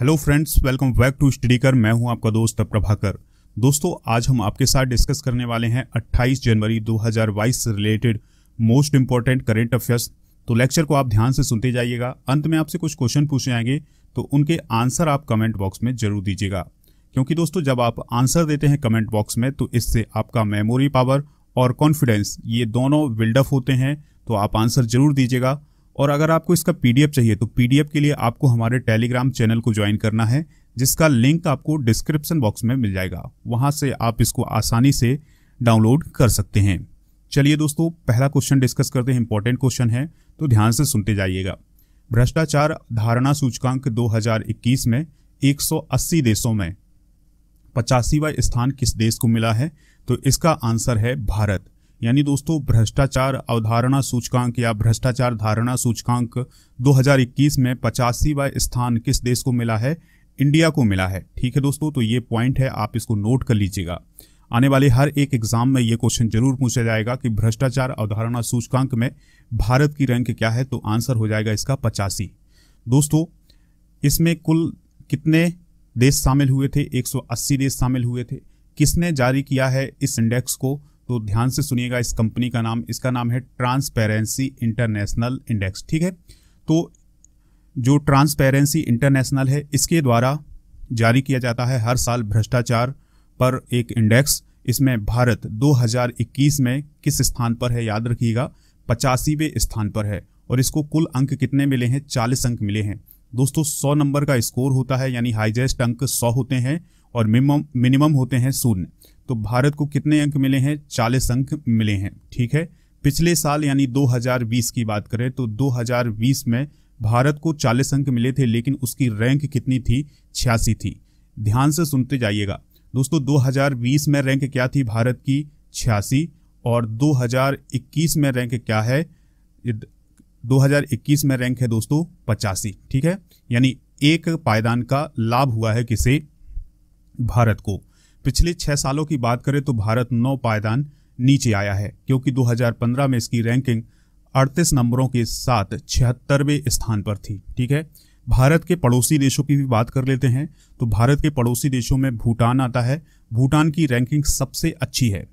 hello friends welcome back to study कर मैं हूं आपका दोस्त प्रभाकर दोस्तों आज हम आपके साथ डिस्कस करने वाले हैं 28 जनवरी 2022 से related most important current affairs तो लेक्चर को आप ध्यान से सुनते जाइएगा अंत में आपसे कुछ क्वेश्चन पूछे जाएंगे तो उनके आंसर आप कमेंट बॉक्स में जरूर दीजिएगा क्योंकि दोस्तों जब आप आंसर देते हैं कमेंट बॉक्स में तो इससे आपका मेमोरी पावर और कॉन्फिडेंस ये दोनों बिल्डअप होते हैं तो आप आंसर जरूर दीजिएगा और अगर आपको इसका पीडीएफ चाहिए तो पीडीएफ के लिए आपको हमारे टेलीग्राम चैनल को ज्वाइन करना है जिसका लिंक आपको डिस्क्रिप्शन बॉक्स में मिल जाएगा वहां से आप इसको आसानी से डाउनलोड कर सकते हैं चलिए दोस्तों पहला क्वेश्चन डिस्कस करते हैं इंपॉर्टेंट क्वेश्चन है तो ध्यान से सुनते जाइएगा भ्रष्टाचार धारणा सूचकांक 2021 में 180 देशों में पचासीवा स्थान किस देश को मिला है तो इसका आंसर है भारत यानी दोस्तों भ्रष्टाचार अवधारणा सूचकांक या भ्रष्टाचार धारणा सूचकांक 2021 में पचासीवा स्थान किस देश को मिला है इंडिया को मिला है ठीक है दोस्तों तो ये पॉइंट है आप इसको नोट कर लीजिएगा आने वाले हर एक एग्जाम में ये क्वेश्चन जरूर पूछा जाएगा कि भ्रष्टाचार अवधारणा सूचकांक में भारत की रैंक क्या है तो आंसर हो जाएगा इसका पचासी दोस्तों इसमें कुल कितने देश शामिल हुए थे 180 देश शामिल हुए थे किसने जारी किया है इस इंडेक्स को तो ध्यान से सुनिएगा इस कंपनी का नाम इसका नाम है ट्रांसपेरेंसी इंटरनेशनल इंडेक्स ठीक है तो जो ट्रांसपेरेंसी इंटरनेशनल है इसके द्वारा जारी किया जाता है हर साल भ्रष्टाचार पर एक इंडेक्स इसमें भारत 2021 में किस स्थान पर है याद रखिएगा पचासीवें स्थान पर है और इसको कुल अंक कितने मिले हैं चालीस अंक मिले हैं दोस्तों सौ नंबर का स्कोर होता है यानी हाइजेस्ट अंक सौ होते हैं और मिनिमम मिनिमम होते हैं शून्य तो भारत को कितने अंक मिले हैं चालीस अंक मिले हैं ठीक है पिछले साल यानी 2020 की बात करें तो 2020 में भारत को 40 अंक मिले थे लेकिन उसकी रैंक कितनी थी छियासी थी ध्यान से सुनते जाइएगा दोस्तों 2020 में रैंक क्या थी भारत की छियासी और 2021 में रैंक क्या है 2021 में रैंक है दोस्तों पचासी ठीक है यानी एक पायदान का लाभ हुआ है किसे भारत को पिछले छह सालों की बात करें तो भारत नौ पायदान नीचे आया है क्योंकि 2015 में इसकी रैंकिंग 38 नंबरों के साथ छिहत्तरवें स्थान पर थी ठीक है भारत के पड़ोसी देशों की भी बात कर लेते हैं तो भारत के पड़ोसी देशों में भूटान आता है भूटान की रैंकिंग सबसे अच्छी है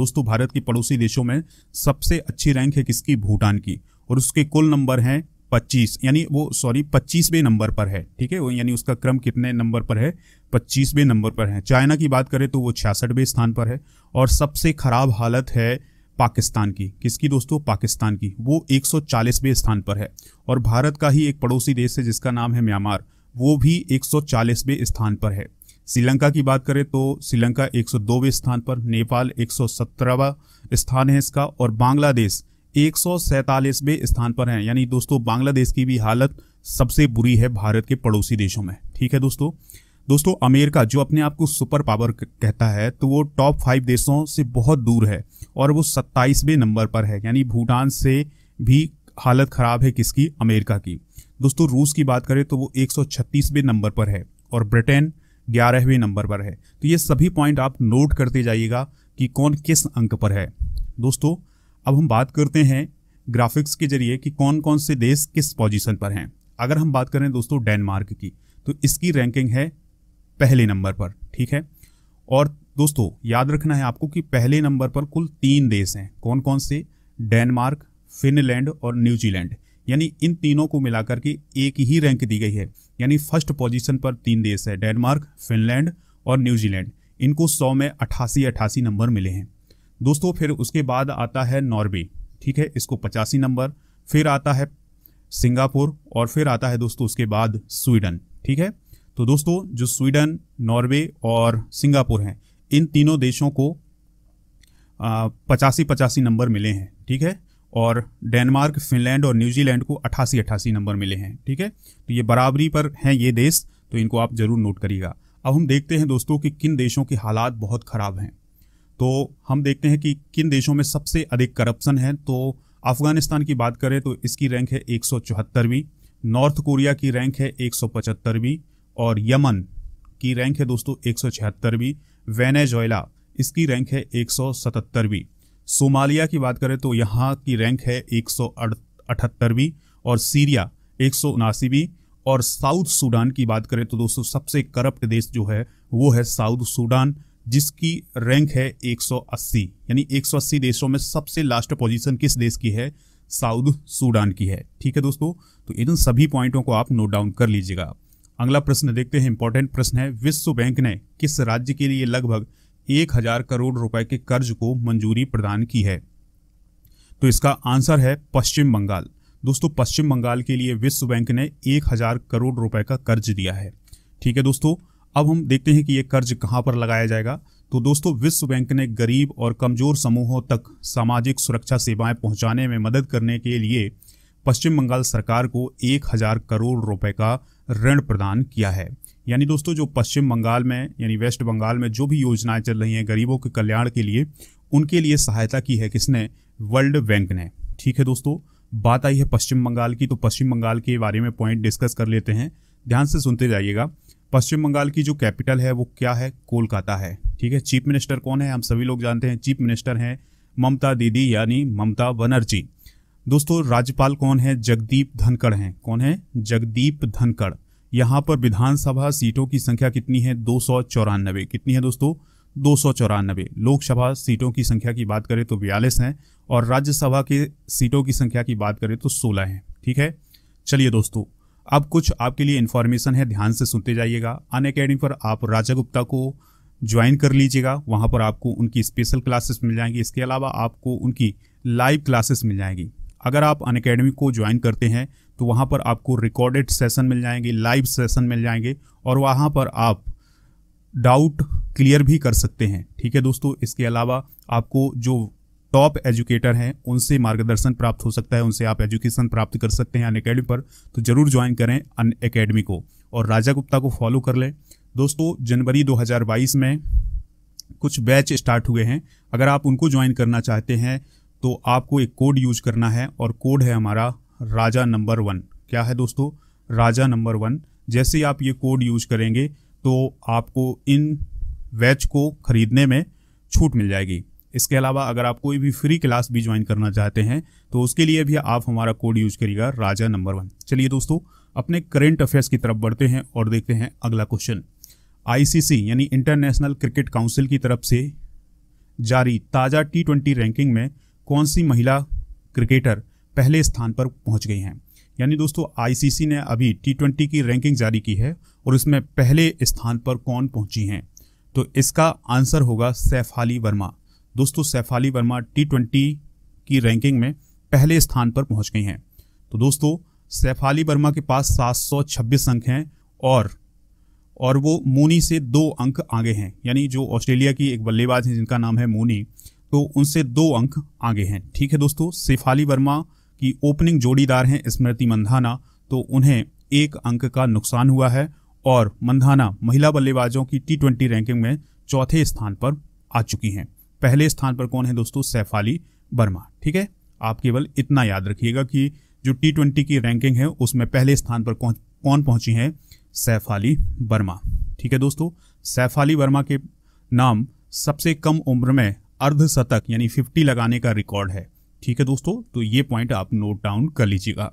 दोस्तों भारत के पड़ोसी देशों में सबसे अच्छी रैंक है किसकी भूटान की और उसके कुल नंबर हैं पच्चीस यानी वो सॉरी पच्चीसवें नंबर पर है ठीक है यानी उसका क्रम कितने नंबर पर है पच्चीसवें नंबर पर है चाइना की बात करें तो वो छियासठवें स्थान पर है और सबसे खराब हालत है पाकिस्तान की किसकी दोस्तों पाकिस्तान की वो एक चालीसवें स्थान पर है और भारत का ही एक पड़ोसी देश है जिसका नाम है म्यांमार वो भी एक चालीसवें स्थान पर है श्रीलंका की बात करें तो श्रीलंका एक दोवें स्थान पर नेपाल सत्रहवा स्थान है इसका और बांग्लादेश एक में स्थान पर है यानी दोस्तों बांग्लादेश की भी हालत सबसे बुरी है भारत के पड़ोसी देशों में ठीक है दोस्तों दोस्तों अमेरिका जो अपने आप को सुपर पावर कहता है तो वो टॉप फाइव देशों से बहुत दूर है और वो सत्ताईसवें नंबर पर है यानी भूटान से भी हालत खराब है किसकी अमेरिका की दोस्तों रूस की बात करें तो वो 136वें नंबर पर है और ब्रिटेन ग्यारहवें नंबर पर है तो ये सभी पॉइंट आप नोट करते जाइएगा कि कौन किस अंक पर है दोस्तों अब हम बात करते हैं ग्राफिक्स के जरिए कि कौन कौन से देश किस पोजीशन पर हैं अगर हम बात करें दोस्तों डेनमार्क की तो इसकी रैंकिंग है पहले नंबर पर ठीक है और दोस्तों याद रखना है आपको कि पहले नंबर पर कुल तीन देश हैं कौन कौन से डेनमार्क फिनलैंड और न्यूजीलैंड यानी इन तीनों को मिलाकर के एक ही रैंक दी गई है यानी फर्स्ट पोजीशन पर तीन देश है डेनमार्क फिनलैंड और न्यूजीलैंड इनको सौ में अट्ठासी अट्ठासी नंबर मिले हैं दोस्तों फिर उसके बाद आता है नॉर्वे ठीक है इसको पचासी नंबर फिर आता है सिंगापुर और फिर आता है दोस्तों उसके बाद स्वीडन ठीक है तो दोस्तों जो स्वीडन नॉर्वे और सिंगापुर हैं इन तीनों देशों को पचासी पचासी नंबर मिले हैं ठीक है और डेनमार्क फिनलैंड और न्यूजीलैंड को अट्ठासी अट्ठासी नंबर मिले हैं ठीक है तो ये बराबरी पर हैं ये देश तो इनको आप जरूर नोट करिएगा अब हम देखते हैं दोस्तों कि किन देशों के हालात बहुत ख़राब हैं तो हम देखते हैं कि किन देशों में सबसे अधिक करप्शन है तो अफगानिस्तान की बात करें तो इसकी रैंक है एक नॉर्थ कोरिया की रैंक है एक और यमन की रैंक है दोस्तों एक सौ छिहत्तरवीं इसकी रैंक है एक सौ सतहत्तरवीं सोमालिया की बात करें तो यहाँ की रैंक है एक सौ अठहत्तरवीं और सीरिया एक सौ उनासीवीं और साउथ सूडान की बात करें तो दोस्तों सबसे करप्ट देश जो है वो है साउथ सूडान जिसकी रैंक है 180 यानी 180 देशों में सबसे लास्ट पोजीशन किस देश की है साउथ सूडान की है ठीक है दोस्तों तो इन सभी पॉइंटों को आप नोट डाउन कर लीजिएगा अगला प्रश्न देखते हैं इंपॉर्टेंट प्रश्न है विश्व बैंक ने किस राज्य के लिए लगभग एक हजार करोड़ रुपए के कर्ज को मंजूरी प्रदान की है तो इसका आंसर है पश्चिम बंगाल दोस्तों पश्चिम बंगाल के लिए विश्व बैंक ने एक हजार करोड़ रुपए का कर्ज दिया है ठीक है दोस्तों अब हम देखते हैं कि ये कर्ज कहाँ पर लगाया जाएगा तो दोस्तों विश्व बैंक ने गरीब और कमजोर समूहों तक सामाजिक सुरक्षा सेवाएं पहुंचाने में मदद करने के लिए पश्चिम बंगाल सरकार को एक हजार करोड़ रुपए का ऋण प्रदान किया है यानी दोस्तों जो पश्चिम बंगाल में यानी वेस्ट बंगाल में जो भी योजनाएं चल रही हैं गरीबों के कल्याण के लिए उनके लिए सहायता की है किसने वर्ल्ड बैंक ने ठीक है दोस्तों बात आई है पश्चिम बंगाल की तो पश्चिम बंगाल के बारे में पॉइंट डिस्कस कर लेते हैं ध्यान से सुनते जाइएगा पश्चिम बंगाल की जो कैपिटल है वो क्या है कोलकाता है ठीक है चीफ मिनिस्टर कौन है हम सभी लोग जानते हैं चीफ मिनिस्टर हैं ममता दीदी यानी ममता बनर्जी दोस्तों राज्यपाल कौन है जगदीप धनखड़ हैं कौन है जगदीप धनखड़ यहाँ पर विधानसभा सीटों की संख्या कितनी है दो कितनी है दोस्तों दो लोकसभा सीटों की संख्या की बात करें तो बयालीस हैं और राज्यसभा के सीटों की संख्या की बात करें तो सोलह हैं ठीक है चलिए दोस्तों अब कुछ आपके लिए इन्फॉर्मेशन है ध्यान से सुनते जाइएगा अन अकेडमी पर आप राजा गुप्ता को ज्वाइन कर लीजिएगा वहाँ पर आपको उनकी स्पेशल क्लासेस मिल जाएंगी इसके अलावा आपको उनकी लाइव क्लासेस मिल जाएंगी अगर आप अन अकेडमी को ज्वाइन करते हैं तो वहाँ पर आपको रिकॉर्डेड सेशन मिल जाएंगे लाइव सेशन मिल जाएंगे और वहाँ पर आप डाउट क्लियर भी कर सकते हैं ठीक है दोस्तों इसके अलावा आपको जो टॉप एजुकेटर हैं उनसे मार्गदर्शन प्राप्त हो सकता है उनसे आप एजुकेशन प्राप्त कर सकते हैं अन अकेडमी पर तो ज़रूर ज्वाइन करें अन अकेडमी को और राजा गुप्ता को फॉलो कर लें दोस्तों जनवरी 2022 में कुछ बैच स्टार्ट हुए हैं अगर आप उनको ज्वाइन करना चाहते हैं तो आपको एक कोड यूज करना है और कोड है हमारा राजा नंबर वन क्या है दोस्तों राजा नंबर वन जैसे ही आप ये कोड यूज करेंगे तो आपको इन बैच को खरीदने में छूट मिल जाएगी इसके अलावा अगर आप कोई भी फ्री क्लास भी ज्वाइन करना चाहते हैं तो उसके लिए भी आप हमारा कोड यूज करिएगा राजा नंबर वन चलिए दोस्तों अपने करेंट अफेयर्स की तरफ बढ़ते हैं और देखते हैं अगला क्वेश्चन आईसीसी यानी इंटरनेशनल क्रिकेट काउंसिल की तरफ से जारी ताज़ा टी ट्वेंटी रैंकिंग में कौन सी महिला क्रिकेटर पहले स्थान पर पहुंच गई हैं यानी दोस्तों आईसीसी ने अभी टी ट्वेंटी की रैंकिंग जारी की है और इसमें पहले स्थान पर कौन पहुंची हैं तो इसका आंसर होगा सैफाली वर्मा दोस्तों सैफाली वर्मा टी ट्वेंटी की रैंकिंग में पहले स्थान पर पहुंच गई हैं तो दोस्तों सैफाली वर्मा के पास 726 अंक हैं और और वो मोनी से दो अंक आगे हैं यानी जो ऑस्ट्रेलिया की एक बल्लेबाज हैं जिनका नाम है मोनी तो उनसे दो अंक आगे हैं ठीक है दोस्तों सेफाली वर्मा की ओपनिंग जोड़ीदार हैं स्मृति मंधाना तो उन्हें एक अंक का नुकसान हुआ है और मंधाना महिला बल्लेबाजों की टी ट्वेंटी रैंकिंग में चौथे स्थान पर आ चुकी हैं पहले स्थान पर कौन है दोस्तों सैफ अली वर्मा ठीक है आप केवल इतना याद रखिएगा कि जो टी ट्वेंटी की रैंकिंग है उसमें पहले स्थान पर कौन कौन पहुंची सैफ अली वर्मा ठीक है दोस्तों अली वर्मा के नाम सबसे कम उम्र में अर्धशतक यानी फिफ्टी लगाने का रिकॉर्ड है ठीक है दोस्तों तो ये पॉइंट आप नोट डाउन कर लीजिएगा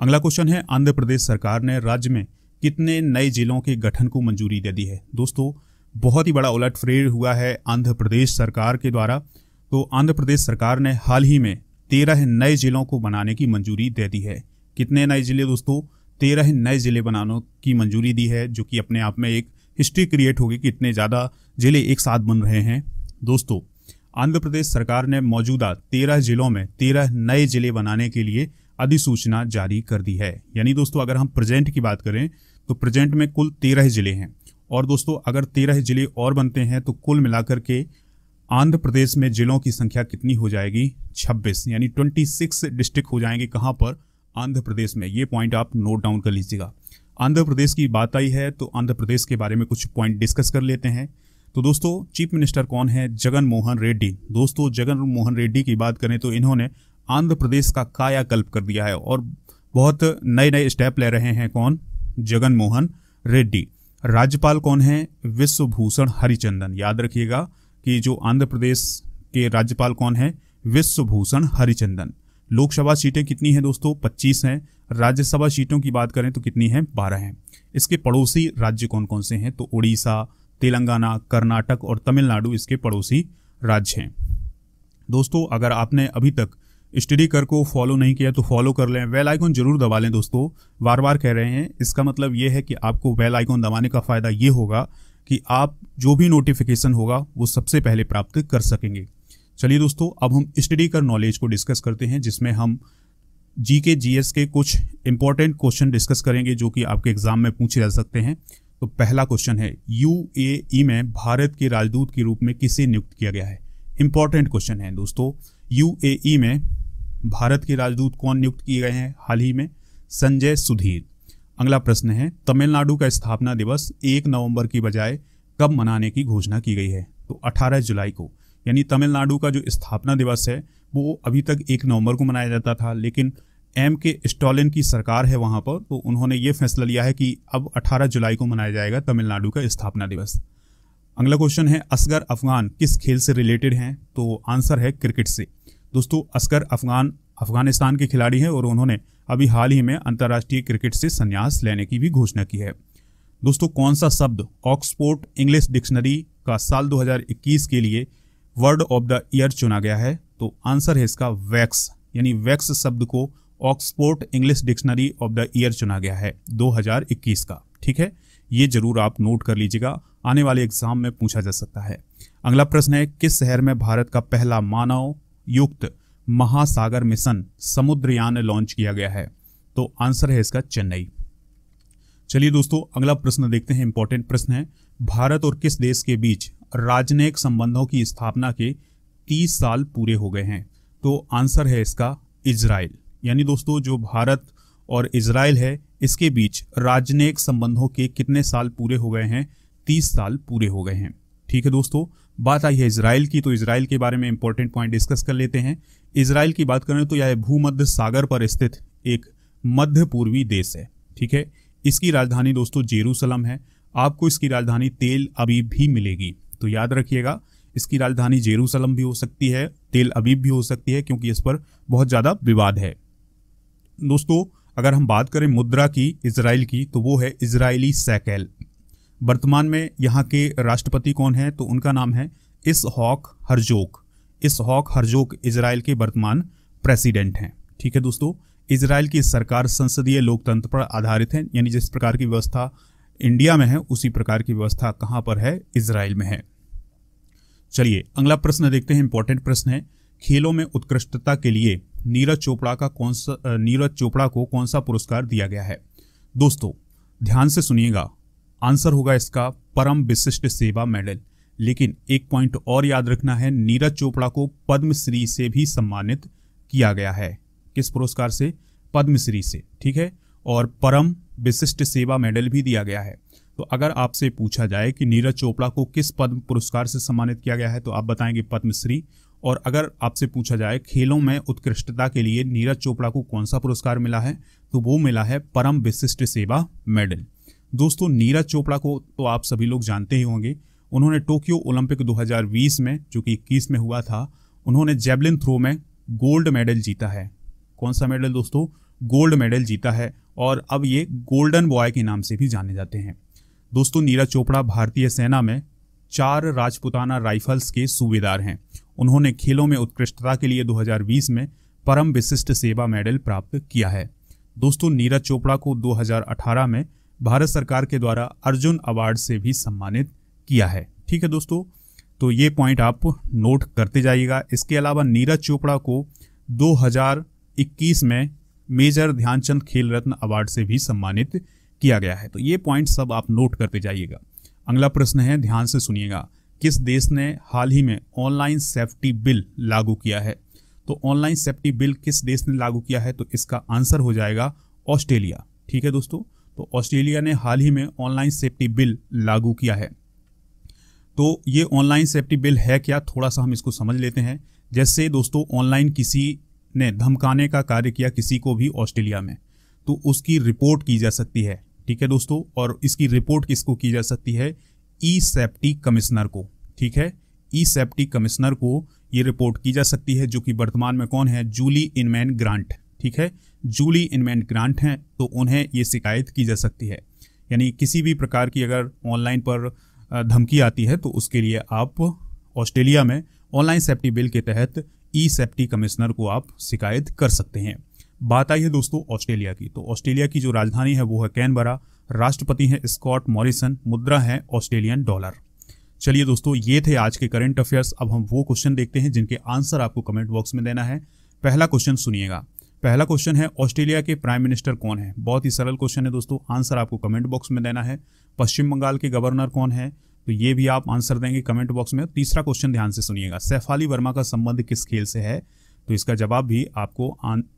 अगला क्वेश्चन है आंध्र प्रदेश सरकार ने राज्य में कितने नए जिलों के गठन को मंजूरी दे दी है दोस्तों बहुत ही बड़ा उलट हुआ है आंध्र प्रदेश सरकार के द्वारा तो आंध्र प्रदेश सरकार ने हाल ही में तेरह नए जिलों को बनाने की मंजूरी दे दी है कितने नए जिले दोस्तों तेरह नए जिले बनाने की मंजूरी दी है जो कि अपने आप में एक हिस्ट्री क्रिएट होगी कि इतने ज़्यादा जिले एक साथ बन रहे हैं दोस्तों आंध्र प्रदेश सरकार ने मौजूदा तेरह जिलों में तेरह नए जिले बनाने के लिए अधिसूचना जारी कर दी है यानी दोस्तों अगर हम प्रेजेंट की बात करें तो प्रेजेंट में कुल तेरह जिले हैं और दोस्तों अगर तेरह जिले और बनते हैं तो कुल मिलाकर के आंध्र प्रदेश में जिलों की संख्या कितनी हो जाएगी 26 यानी 26 डिस्ट्रिक्ट हो जाएंगे कहाँ पर आंध्र प्रदेश में ये पॉइंट आप नोट डाउन कर लीजिएगा आंध्र प्रदेश की बात आई है तो आंध्र प्रदेश के बारे में कुछ पॉइंट डिस्कस कर लेते हैं तो दोस्तों चीफ मिनिस्टर कौन है जगन मोहन रेड्डी दोस्तों जगन मोहन रेड्डी की बात करें तो इन्होंने आंध्र प्रदेश का कायाकल्प कर दिया है और बहुत नए नए स्टेप ले रहे हैं कौन जगन मोहन रेड्डी राज्यपाल कौन है विश्वभूषण हरिचंदन याद रखिएगा कि जो आंध्र प्रदेश के राज्यपाल कौन है विश्वभूषण हरिचंदन लोकसभा सीटें कितनी हैं दोस्तों पच्चीस हैं राज्यसभा सीटों की बात करें तो कितनी हैं बारह हैं इसके पड़ोसी राज्य कौन कौन से हैं तो उड़ीसा तेलंगाना कर्नाटक और तमिलनाडु इसके पड़ोसी राज्य हैं दोस्तों अगर आपने अभी तक स्टडी कर को फॉलो नहीं किया तो फॉलो कर लें वेल आइकॉन जरूर दबा लें दोस्तों बार बार कह रहे हैं इसका मतलब ये है कि आपको वेल आइकॉन दबाने का फ़ायदा ये होगा कि आप जो भी नोटिफिकेशन होगा वो सबसे पहले प्राप्त कर सकेंगे चलिए दोस्तों अब हम स्टडी कर नॉलेज को डिस्कस करते हैं जिसमें हम जी के जी एस के कुछ इंपॉर्टेंट क्वेश्चन डिस्कस करेंगे जो कि आपके एग्जाम में पूछे जा सकते हैं तो पहला क्वेश्चन है यू ए ई में भारत के राजदूत के रूप में किसे नियुक्त किया गया है इंपॉर्टेंट क्वेश्चन है दोस्तों यूएई में भारत के राजदूत कौन नियुक्त किए गए हैं हाल ही में संजय सुधीर अगला प्रश्न है तमिलनाडु का स्थापना दिवस एक नवंबर की बजाय कब मनाने की घोषणा की गई है तो 18 जुलाई को यानी तमिलनाडु का जो स्थापना दिवस है वो अभी तक एक नवंबर को मनाया जाता था लेकिन एम के स्टॉलिन की सरकार है वहाँ पर तो उन्होंने ये फैसला लिया है कि अब 18 जुलाई को मनाया जाएगा तमिलनाडु का स्थापना दिवस अगला क्वेश्चन है असगर अफगान किस खेल से रिलेटेड हैं तो आंसर है क्रिकेट से दोस्तों असगर अफगान अफगानिस्तान के खिलाड़ी हैं और उन्होंने अभी हाल ही में अंतर्राष्ट्रीय क्रिकेट से संन्यास लेने की भी घोषणा की है दोस्तों कौन सा शब्द ऑक्सफोर्ड इंग्लिश डिक्शनरी का साल 2021 के लिए वर्ड ऑफ द ईयर चुना गया है तो आंसर है इसका वैक्स यानी वैक्स शब्द को Oxford English dictionary of the year चुना गया है 2021 का ठीक है ये जरूर आप नोट कर लीजिएगा आने वाले एग्जाम में पूछा जा सकता है अगला प्रश्न है किस शहर में भारत का पहला मानव युक्त महासागर मिशन समुद्रयान लॉन्च किया गया है तो आंसर है इसका चेन्नई चलिए दोस्तों अगला प्रश्न देखते हैं इंपॉर्टेंट प्रश्न है भारत और किस देश के बीच राजनयिक संबंधों की स्थापना के 30 साल पूरे हो गए हैं तो आंसर है इसका इजराइल यानी दोस्तों जो भारत और इजराइल है इसके बीच राजनयिक संबंधों के कितने साल पूरे हो गए हैं 30 साल पूरे हो गए हैं ठीक है दोस्तों बात आई है इसराइल की तो इसराइल के बारे में इंपॉर्टेंट पॉइंट डिस्कस कर लेते हैं इसराइल की बात करें तो यह भूमध्य सागर पर स्थित एक मध्य पूर्वी देश है ठीक है इसकी राजधानी दोस्तों जेरूसलम है आपको इसकी राजधानी तेल अबीब भी मिलेगी तो याद रखिएगा इसकी राजधानी जेरूसलम भी हो सकती है तेल अबीब भी हो सकती है क्योंकि इस पर बहुत ज़्यादा विवाद है दोस्तों अगर हम बात करें मुद्रा की इसराइल की तो वो है इसराइली सैकेल वर्तमान में यहाँ के राष्ट्रपति कौन है तो उनका नाम है इस हॉक हरजोक इस हॉक हरजोक इसराइल के वर्तमान प्रेसिडेंट हैं ठीक है दोस्तों इसराइल की सरकार संसदीय लोकतंत्र पर आधारित है यानी जिस प्रकार की व्यवस्था इंडिया में है उसी प्रकार की व्यवस्था कहाँ पर है इसराइल में है चलिए अगला प्रश्न देखते हैं इंपॉर्टेंट प्रश्न है खेलों में उत्कृष्टता के लिए नीरज चोपड़ा का कौन सा नीरज चोपड़ा को कौन सा पुरस्कार दिया गया है दोस्तों ध्यान से सुनिएगा आंसर होगा इसका परम विशिष्ट सेवा मेडल लेकिन एक पॉइंट और याद रखना है नीरज चोपड़ा को पद्मश्री से भी सम्मानित किया गया है किस पुरस्कार से पद्मश्री से ठीक है और परम विशिष्ट सेवा मेडल भी दिया गया है तो अगर आपसे पूछा जाए कि नीरज चोपड़ा को किस पद्म पुरस्कार से सम्मानित किया गया है तो आप बताएंगे पद्मश्री और अगर आपसे पूछा जाए खेलों में उत्कृष्टता के लिए नीरज चोपड़ा को कौन सा पुरस्कार मिला है तो वो मिला है परम विशिष्ट सेवा मेडल दोस्तों नीरज चोपड़ा को तो आप सभी लोग जानते ही होंगे उन्होंने टोक्यो ओलंपिक 2020 में जो कि इक्कीस में हुआ था उन्होंने जेबलिन थ्रो में गोल्ड मेडल जीता है कौन सा मेडल दोस्तों गोल्ड मेडल जीता है और अब ये गोल्डन बॉय के नाम से भी जाने जाते हैं दोस्तों नीरज चोपड़ा भारतीय सेना में चार राजपुताना राइफल्स के सूबेदार हैं उन्होंने खेलों में उत्कृष्टता के लिए 2020 में परम विशिष्ट सेवा मेडल प्राप्त किया है दोस्तों नीरज चोपड़ा को 2018 में भारत सरकार के द्वारा अर्जुन अवार्ड से भी सम्मानित किया है ठीक है दोस्तों तो ये पॉइंट आप नोट करते जाइएगा इसके अलावा नीरज चोपड़ा को 2021 में मेजर ध्यानचंद खेल रत्न अवार्ड से भी सम्मानित किया गया है तो ये पॉइंट सब आप नोट करते जाइएगा अगला प्रश्न है ध्यान से सुनिएगा किस देश ने हाल ही में ऑनलाइन सेफ्टी बिल लागू किया है तो ऑनलाइन सेफ्टी बिल किस देश ने लागू किया है तो इसका आंसर हो जाएगा ऑस्ट्रेलिया ठीक है दोस्तों तो ऑस्ट्रेलिया ने हाल ही में ऑनलाइन सेफ्टी बिल लागू किया है तो ये ऑनलाइन सेफ्टी बिल है क्या थोड़ा सा हम इसको समझ लेते हैं जैसे दोस्तों ऑनलाइन किसी ने धमकाने का कार्य किया किसी को भी ऑस्ट्रेलिया में तो उसकी रिपोर्ट की जा सकती है ठीक है दोस्तों और इसकी रिपोर्ट किसको की जा सकती है ई सेफ्टी कमिश्नर को ठीक है ई सेफ्टी कमिश्नर को ये रिपोर्ट की जा सकती है जो कि वर्तमान में कौन है जूली इनमैन ग्रांट ठीक है जूली इनमेंट ग्रांट हैं तो उन्हें ये शिकायत की जा सकती है यानी किसी भी प्रकार की अगर ऑनलाइन पर धमकी आती है तो उसके लिए आप ऑस्ट्रेलिया में ऑनलाइन सेफ्टी बिल के तहत ई सेफ्टी कमिश्नर को आप शिकायत कर सकते हैं बात आई है दोस्तों ऑस्ट्रेलिया की तो ऑस्ट्रेलिया की जो राजधानी है वो है कैनबरा राष्ट्रपति हैं स्कॉट मॉरिसन मुद्रा है ऑस्ट्रेलियन डॉलर चलिए दोस्तों ये थे आज के करंट अफेयर्स अब हम वो क्वेश्चन देखते हैं जिनके आंसर आपको कमेंट बॉक्स में देना है पहला क्वेश्चन सुनिएगा पहला क्वेश्चन है ऑस्ट्रेलिया के प्राइम मिनिस्टर कौन है बहुत ही सरल क्वेश्चन है दोस्तों आंसर आपको कमेंट बॉक्स में देना है पश्चिम बंगाल के गवर्नर कौन है तो ये भी आप आंसर देंगे कमेंट बॉक्स में तीसरा क्वेश्चन ध्यान से सुनिएगा सैफाली वर्मा का संबंध किस खेल से है तो इसका जवाब भी आपको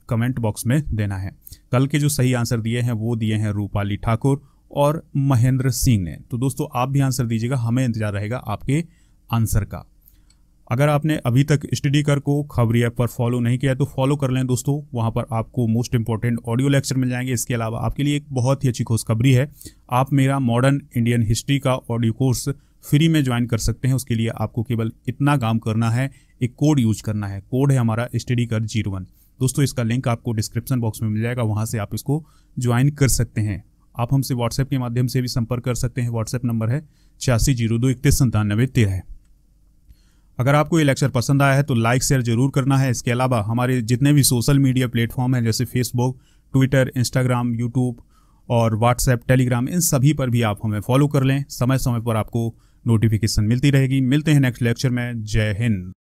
कमेंट बॉक्स में देना है कल के जो सही आंसर दिए हैं वो दिए हैं रूपाली ठाकुर और महेंद्र सिंह ने तो दोस्तों आप भी आंसर दीजिएगा हमें इंतजार रहेगा आपके आंसर का अगर आपने अभी तक स्टडी कर को खबरी ऐप पर फॉलो नहीं किया तो फॉलो कर लें दोस्तों वहां पर आपको मोस्ट इंपॉर्टेंट ऑडियो लेक्चर मिल जाएंगे इसके अलावा आपके लिए एक बहुत ही अच्छी खुशखबरी है आप मेरा मॉडर्न इंडियन हिस्ट्री का ऑडियो कोर्स फ्री में ज्वाइन कर सकते हैं उसके लिए आपको केवल इतना काम करना है एक कोड यूज करना है कोड है हमारा स्टडी कर जीरो वन दोस्तों इसका लिंक आपको डिस्क्रिप्शन बॉक्स में मिल जाएगा वहाँ से आप इसको ज्वाइन कर सकते हैं आप हमसे व्हाट्सएप के माध्यम से भी संपर्क कर सकते हैं व्हाट्सएप नंबर है छियासी जीरो दो इकतीस संतानवे तेरह अगर आपको ये लेक्चर पसंद आया है तो लाइक शेयर जरूर करना है इसके अलावा हमारे जितने भी सोशल मीडिया प्लेटफॉर्म हैं जैसे फेसबुक ट्विटर इंस्टाग्राम यूट्यूब और व्हाट्सएप टेलीग्राम इन सभी पर भी आप हमें फॉलो कर लें समय समय पर आपको नोटिफिकेशन मिलती रहेगी मिलते हैं नेक्स्ट लेक्चर में जय हिंद